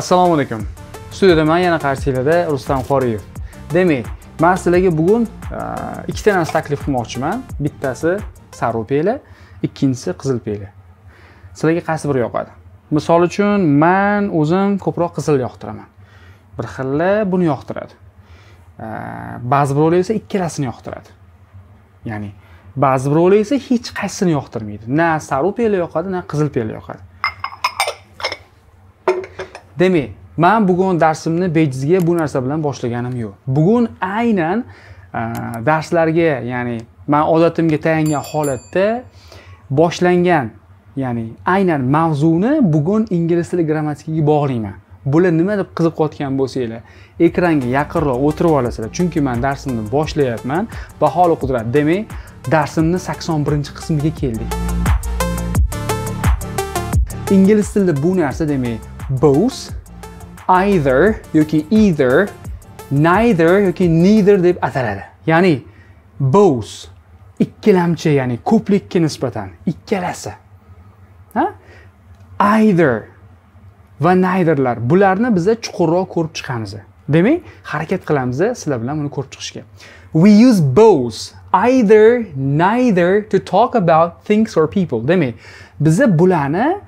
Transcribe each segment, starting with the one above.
assalomu alaykum studiyada man yana qarshilarda rustam qoriyev demak man sizlarga bugun e, ikkita narsa taklif qilmoqchiman bittasi sarv peli ikkinchisi qizil peli sizlarga qaysi biri yoqadi misol uchun man o'zim ko'proq qizil yoqtiraman bir xilla buni yoqtiradi e, ba'zi birovlar esa ikkalasini yoqtiradi ya'ni ba'zi birovlar esa hech qaysisini yoqtirmaydi na sarv peli yoqadi na qizil peli yoqadi demak man bugun darsimni bejizga bu narsa bilan boshlaganim yo'q bugun aynan e, darslarga ya'ni man odatimga tayangan holatda boshlangan ya'ni aynan mavzuni bugun ingliz tili grammatikaga bog'layman bular nima deb qiziqayotgan bo'lsanglar ekranga yaqinroq o'tirib olasizlar chunki man darsimni boshlayapman baholi qudrat demak darsimni sakson birinchi qismiga keldik ingliz tilida bu narsa demak both, either yoki either, neither yoki neither deb ataladi. Ya'ni both ikkilamchi, ya'ni ko'plikka nisbatan ikkalasi. Ha? Either va neitherlar bularni biz chuqurroq ko'rib chiqamiz. Demak, harakat qilamiz sizlar bilan buni ko'rib chiqishga. We use both, either, neither to talk about things or people. Demak, biz bularni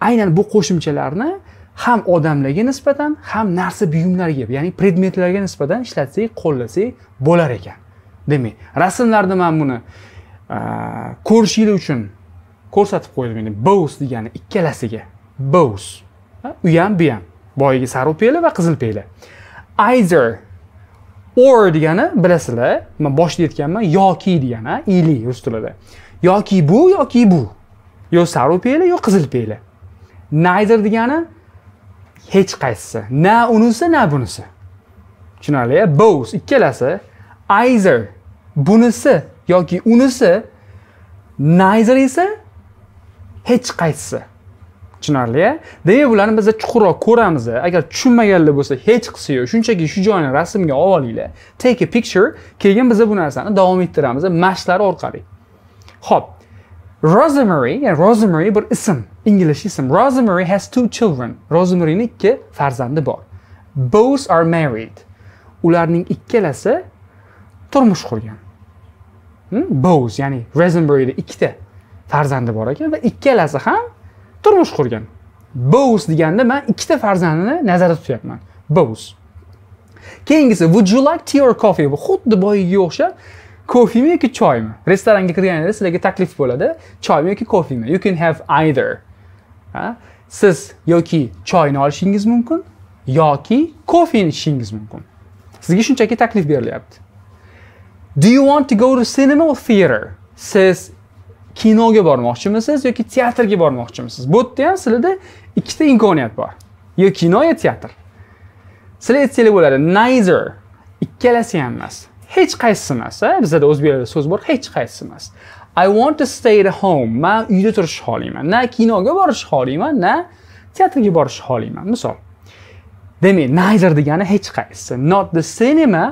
aynan bu qo'shimchalarni ham odamlarga nisbatan ham narsa buyumlarga ya'ni predmetlarga nisbatan ishlatsak qo'llasak bo'lar ekan demak rasmlarda man buni ko'rishinglar uchun ko'rsatib qo'ydim endi bous degani ikkalasiga bous u ham bu ham boyagi sariq pela va qizil pela either or degani bilasizlar man boshida aytganman yoki degani ili rus tilida yoki bu yoki bu yo sariq pela yo qizil pela neither degani hech qaysi na unisi na bunisi tushunarli bos ikkalasi either bunisi yoki unisi neither esa hech qaysi tushunarli demak bularni biz chuqurroq ko'ramiz agar tushunmaganlar bo'lsa hech qisi yo'q shunchaki shu joyni rasmga olinglar take a picture keyin biz bu narsani davom ettiramiz mashqlar orqali ho'p Rosemary, yani Rosemary bir ism, ingliz ism. Rosemary has two children. Rosemary'ning ikki farzandi bor. Both are married. Ularning ikkalasi turmush qurgan. Hmm? Both, ya'ni Rosemary'da ikkita farzandi bor ekan va ikkalasi ham turmush qurgan. Both deganda men ikkita farzandini nazarda tutyapman. Both. Keyingisi would you like tea or coffee? Bu xuddi boyiga o'xshab kofimi yoki choymi restoranga kirganingizda sizlarga taklif bo'ladi choymi yoki kofimi you can have either ha? siz yoki choyni olishingiz mumkin yoki kofeni ichishingiz mumkin sizga shunchaki taklif berilyapti do you want to go to cinema or theater siz kinoga bormoqchimisiz yoki teatrga bormoqchimisiz bu yerda ham sizlarda ikkita imkoniyat bor yo kino yo teatr sizlar aytsanglar bo'ladi neither ikkalasi ham emas hech qaysisi emas bizada o'zbeklarda so'z bor hech qaysisi emas i want to stay at home man uyda turish xohlayman na kinoga borish xohlayman na teatrga borish xohlayman misol demak neither degani hech qaysi not the cinema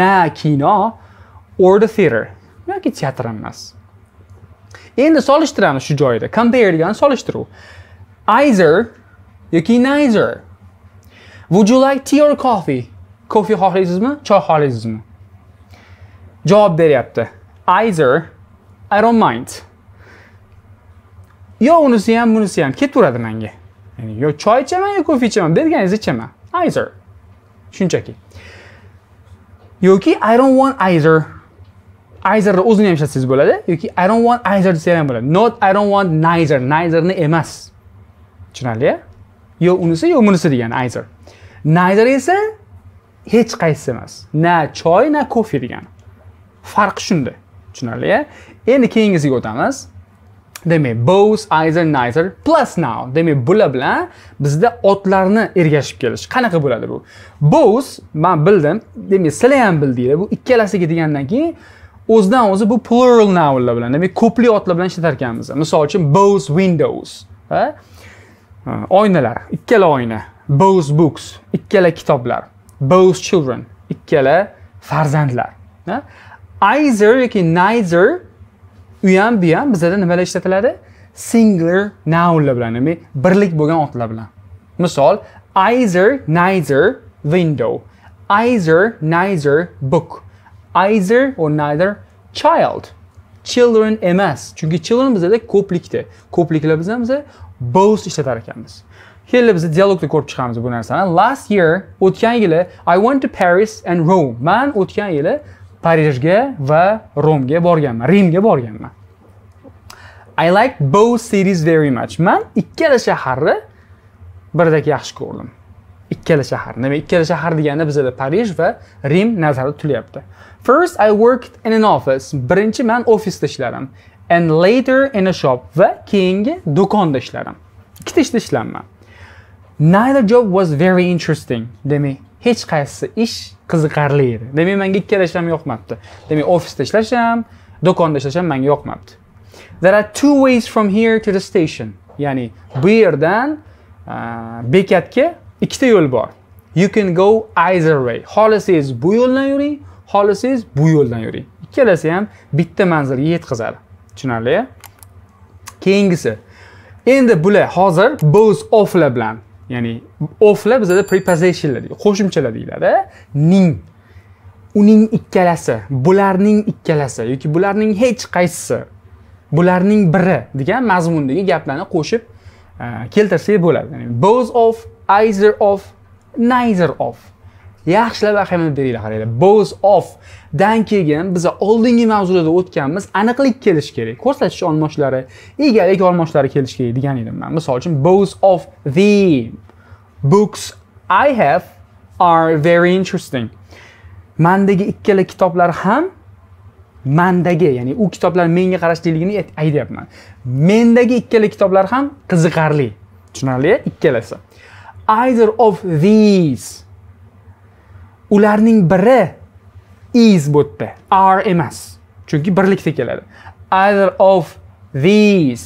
na kino or the theater yoki teatr emas endi solishtiramiz shu joyida compare degani solishtiruv either yoki neither would you like tea or coffee kofe xohlaysizmi choy xohlaysizmi javob beryapti either i don't mind yo unisi ham bunisi ham ketaveradi menga ya'ni yo choy ichaman yo kofe ichaman berganingiz ichaman either shunchaki yoki i don't want either eitherni o'zini ham ishlatsangiz bo'ladi yoki i don't want either desa ham bo'ladi not i don't want neither neitherni emas tushunarli yo unisi yo bunisi degani either neither esa hech qaysi emas na choy na kofe degani farqi shunda tushunarli endi keyingisiga o'tamiz demak both either neither plus now demak bular bilan bizda otlarni ergashib kelish qanaqa bo'ladi bu both man bildim demak sizlar ham bildinglar bu ikkalasiga degandan keyin o'zidan o'zi bu plural nounlar bilan demak ko'pli otlar bilan ishlatar ekanmiz misol uchun both windows oynalar ikkala oyna both books ikkala kitoblar both children ikkala farzandlar either yoki neither u ham bu ham bizada nimalar ishlatiladi singular nounlar bilan ya'ni birlik bo'lgan otlar bilan misol either neither window either neither book either or neither child children emas chunki children bizada ko'plikda ko'pliklar bizda biza both ishlatar ekanmiz kelib biz dialogda ko'rib chiqamiz bu narsani last year o'tgan yili i went to paris and rome man o'tgan yili parijga va romga borganman rimga borganman i like both cities very much man ikkala shaharni birdek yaxshi ko'rdim ikkala shahar nima ikkala shahar deganda bizada parij va rim nazarda tutilyapti first i worked in an office birinchi man ofisda ishladim and later in a shop va keyingi do'konda ishladim ikkita ishda ishlaman neither job was very interesting demak hech qaysi ish qiziqarli edi demak menga ikkala ish ham yoqmabdi demak ofisda ishlash ham do'konda ishlash ham menga yoqmabdi there are two ways from here to the station ya'ni bu yerdan bekatga ikkita yo'l bor you can go either way xohlasangiz bu yo'ldan yuring xohlasangiz bu yo'ldan yuring ikkalasi ham bitta manzilga yetkazadi tushunarli keyingisi endi bular hozir both oflar bilan ya'ni oflar bizada prepositionlar deydi qo'shimchalar deyiladi ning uning ikkalasi bularning ikkalasi yoki bularning hech qaysisi bularning biri degan mazmundagi gaplarni qo'shib e, keltirsak bo'ladi ya'ni both of either of neither of yaxshilab ahamiyat beringlar qaranglar both of dan keyin biz oldingi mavzularda o'tganmiz aniqlik kelishi kerak ko'rsatish olmoshlari egalik olmoshlari kelishi kerak degan edim man misol uchun of the books i have are very interesting mandagi ikkala kitoblar ham mandagi ya'ni u kitoblar menga qarashliligini aytyapman mendagi ikkala kitoblar ham qiziqarli tushunarli ikkalasi either of these ularning biri is yerda, are emas chunki birlikda keladi either of these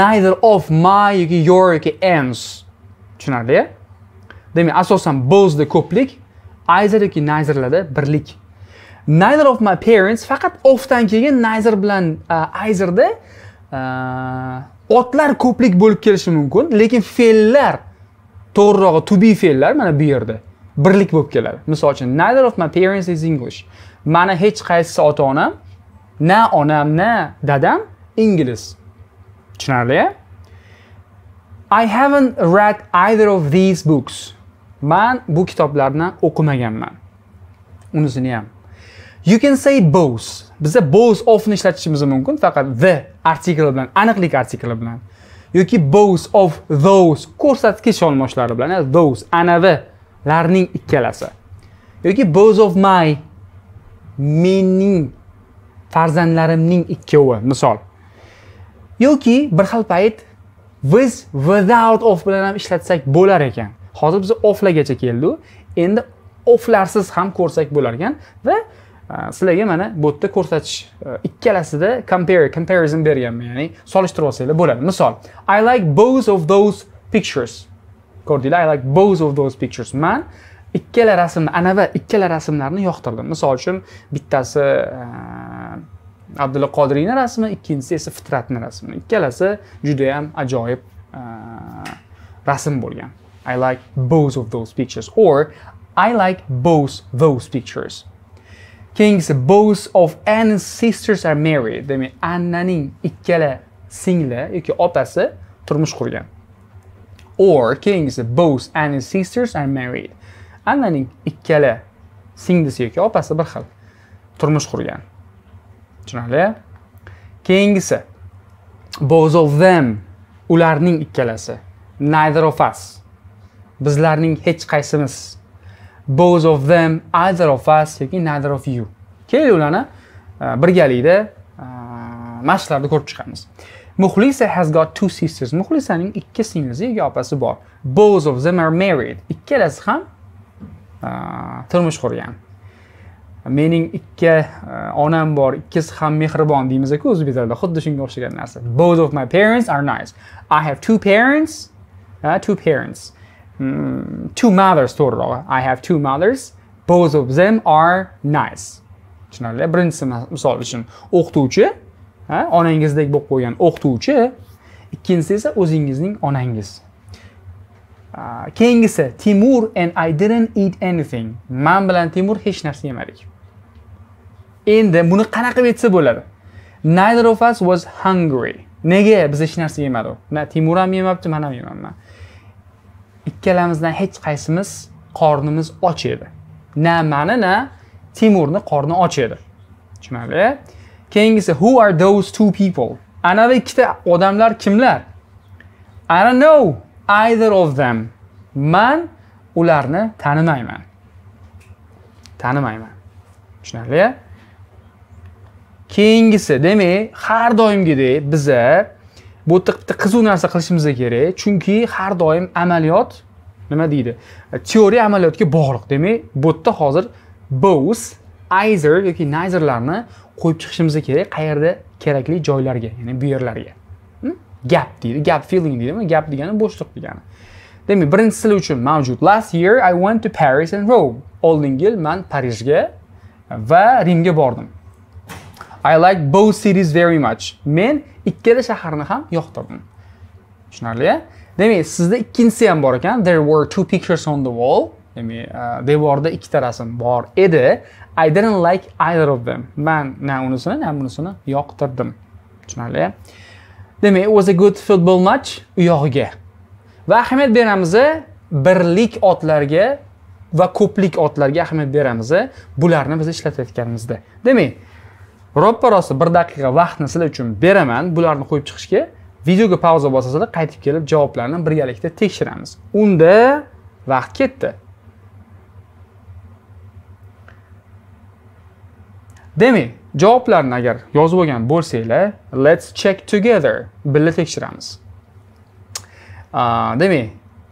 neither of my yoki your yoki ends tushunarli demak asosan bozda ko'plik either yoki neitherlarda birlik neither of my parents faqat ofdan keyin neither bilan aizerda uh, eitherda uh, otlar ko'plik bo'lib kelishi mumkin lekin fe'llar to'g'rirog'i to be fe'llar mana bu yerda birlik bo'lib keladi misol uchun neither of my parents is english mani hech qaysi ota onam na onam na dadam ingliz tushunarli e? i haven't read either of these books man bu kitoblarni o'qimaganman unisini ham you can say both Biz both ofni ishlatishimiz mumkin faqat the artikli bilan aniqlik artikli bilan yoki both of those ko'rsatkich olmoshlari bilan those anavi larning ikkalasi yoki both of my mening farzandlarimning ikkovi misol yoki bir xil payt with without of bilan ham ishlatsak bo'lar ekan hozir biz oflagacha keldiku endi oflarsiz ham ko'rsak bo'lar ekan va e, sizlarga mana bu yerda ko'rsatish e, ikkalasida compare comparison berganman ya'ni solishtirib olsanglar bo'ladi misol i like both of those pictures ko'rdinglar i like both of those pictures man ikkala rasmni anavi ikkala rasmlarni yoqtirdim misol uchun bittasi eh, abdulla qodiriyni rasmi ikkinchisi esa fitratni rasmi ikkalasi judayam ajoyib eh, rasm bo'lgan i like both of those pictures or i like both those pictures keyingisi both of anna's sisters are married demak annaning ikkala singli yoki otasi turmush qurgan or keyingisi both and his sisters are married annaning ikkala singlisi yoki opasi bir xil turmush qurgan tushunarli keyingisi both of them ularning ikkalasi neither of us bizlarning hech qaysimiz both of them either of us yoki neither of you keling ularni e, birgalikda e, mashqlarda ko'rib chiqamiz muxlisa has got two sisters muxlisaning ikki singlisi yoki opasi bor both of them are married ikkalasi ham turmush qurgan mening ikki onam bor ikkisi ham mehribon deymiz-ku o'zbek tilida xuddi shunga o'xshagan narsa both of my parents are nice i have two parents uh, two parents mm, two mothers to'g'rirog'i i have two mothers both of them are nice tushunarli birinchisi misol uchun o'qituvchi ha onangizdek bo'lib qo'ygan o'qituvchi ikkinchisi esa o'zingizning onangiz keyingisi timur and i didn't eat anything man bilan timur hech narsa yemadik endi buni qanaqa qilib aytsa bo'ladi neither of us was hungry nega biz hech narsa yemadik na timur ham yemabdi man ham yemabman ikkalamizdan hech qaysimiz qornimiz och edi na mani na timurni qorni och edi tushunarli keyingisi who are those two people anavi ikkita odamlar kimlar i don't know either of them man ularni tanimayman tanimayman Tushunarlimi? keyingisi demak har doimgidek biza bu yerda bitta qiziq narsa qilishimiz kerak chunki har doim amaliyot nima deydi teoriya amaliyotga bog'liq demak bu yerda hozir both ayzer yoki nayzerlarni qo'yib chiqishimiz kerak qayerda kerakli joylarga ya'ni bu yerlarga hm? gap deydi gap feeling deydimi gap degani bo'shliq degani demak birinchisi uchun mavjud last year i went to paris and rome oldingi yil man parijga va rimga bordim i like both cities very much men ikkala shaharni ham yoqtirdim tushunarli demak sizda ikkinchisi ham bor ekan there were two pictures on the wall ya'ni uh, devorda ikkita rasm bor edi i didn't like either of them man na unisini na bunisini yoqtirdim tushunarli demak it was a good football match u yog'iga va ahamiyat beramiz birlik otlarga va ko'plik otlarga ahamiyat beramiz bularni biz ishlatayotganimizda demak roppa rosti bir daqiqa vaqtni sizlar uchun beraman bularni qo'yib chiqishga videoga pauza bosasizlar qaytib kelib javoblarni birgalikda tekshiramiz unda vaqt ketdi demak javoblarni agar yozib olgan bo'lsanglar let's check together birga tekshiramiz demak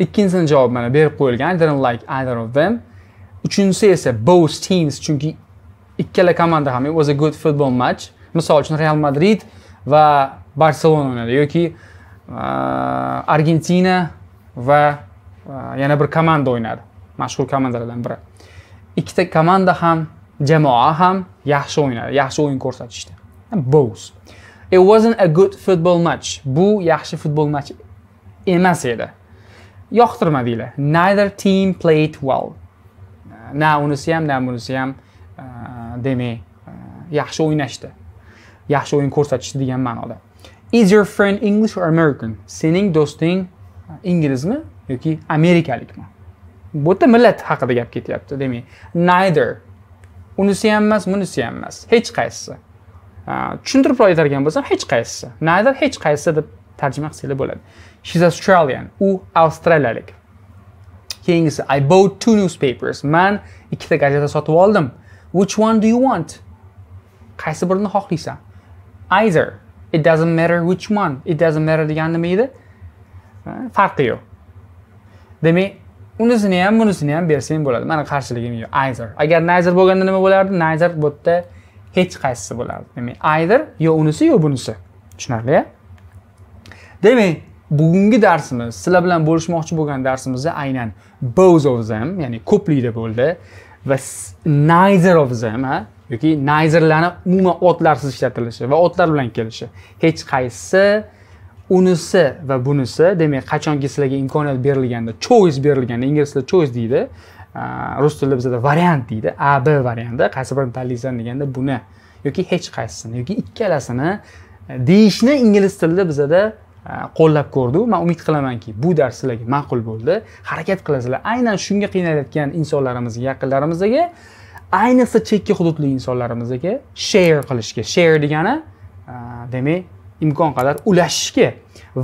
ikkinchisini javob mana berib qo'yilgan i don't like either of them uchinchisi esa both teams chunki ikkala komanda ham it was a good football match misol uchun real madrid va Barcelona o'ynadi yoki argentina va yana bir komanda o'ynadi mashhur komandalardan biri ikkita komanda ham jamoa ham yaxshi o'ynadi yaxshi o'yin ko'rsatishdi bos it wasn't a good football match bu yaxshi futbol matchi emas edi yoqtirmadinglar neither team played well na unisi ham na bunisi ham demak yaxshi o'ynashdi yaxshi o'yin ko'rsatishdi degan ma'noda is your friend english or american sening do'sting inglizmi yoki amerikalikmi bu yerda millat haqida gap ketyapti demak neither unisi ham emas bunisi ham emas hech qaysisi tushuntirib aytadigan bo'lsam hech qaysisi neither hech qaysi deb tarjima qilsanglar bo'ladi she's australian u avstraliyalik keyingisi i bought two newspapers man ikkita gazeta sotib oldim which one do you want qaysi birini xohlaysan either it doesn't matter which one it doesn't matter degani nima edi farqi yo'q demak unisini ham bunisini ham bersang bo'ladi mani qarshiligim yo'q ayzer agar nayzer bo'lganda nima bo'lardi nayzer bu yerda hech qaysisi bo'lardi demak either yo unisi yo bunisi tushunarli demak bugungi darsimiz sizlar bilan bo'lishmoqchi bo'lgan darsimizda aynan both of them ya'ni ko'plikda bo'ldi va neither of them ha yoki nayzerlarni umuman otlarsiz ishlatilishi va otlar bilan kelishi hech qaysisi unisi va bunisi demak qachonki sizlarga imkoniyat berilganda choice berilganda ingliz tilida choice deydi rus tilida bizada variant deydi a b varianti qaysi birini tanlaysan deganda buni yoki hech qaysisini yoki ikkalasini e, deyishni ingliz tilida bizada qo'llab ko'rdi man umid qilamanki bu dars sizlarga ma'qul bo'ldi harakat qilasizlar aynan shunga qiynalayotgan insonlarimizga yaqinlarimizga ayniqsa chekka hududli insonlarimizga share qilishga share degani demak imkon qadar ulashishga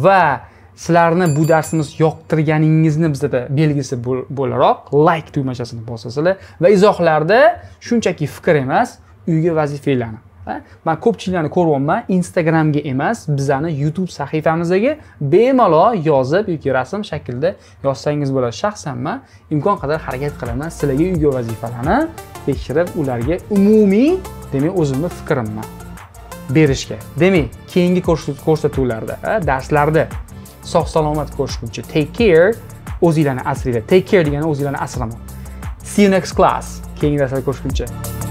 va sizlarni bu darsimiz yoqtirganingizni bizada belgisi bo'laroq like tugmachasini bosasizlar va izohlarda shunchaki fikr emas uyga vazifalarni man ko'pchiliklarni ko'ryapman instagramga emas bizani youtube sahifamizdagi bemalol yozib yoki rasm shaklida yozsangiz bo'ladi shaxsan man imkon qadar harakat qilaman sizlarga uyga vazifalarni tekshirib ularga umumiy demak o'zimni fikrimni berishga demak keyingi ko'rsatuvlarda darslarda sog' salomat ko'rishguncha take care o'zinglarni asranglar take care degani o'zinglarni asramoq see you next class keyingi darslarda ko'rishguncha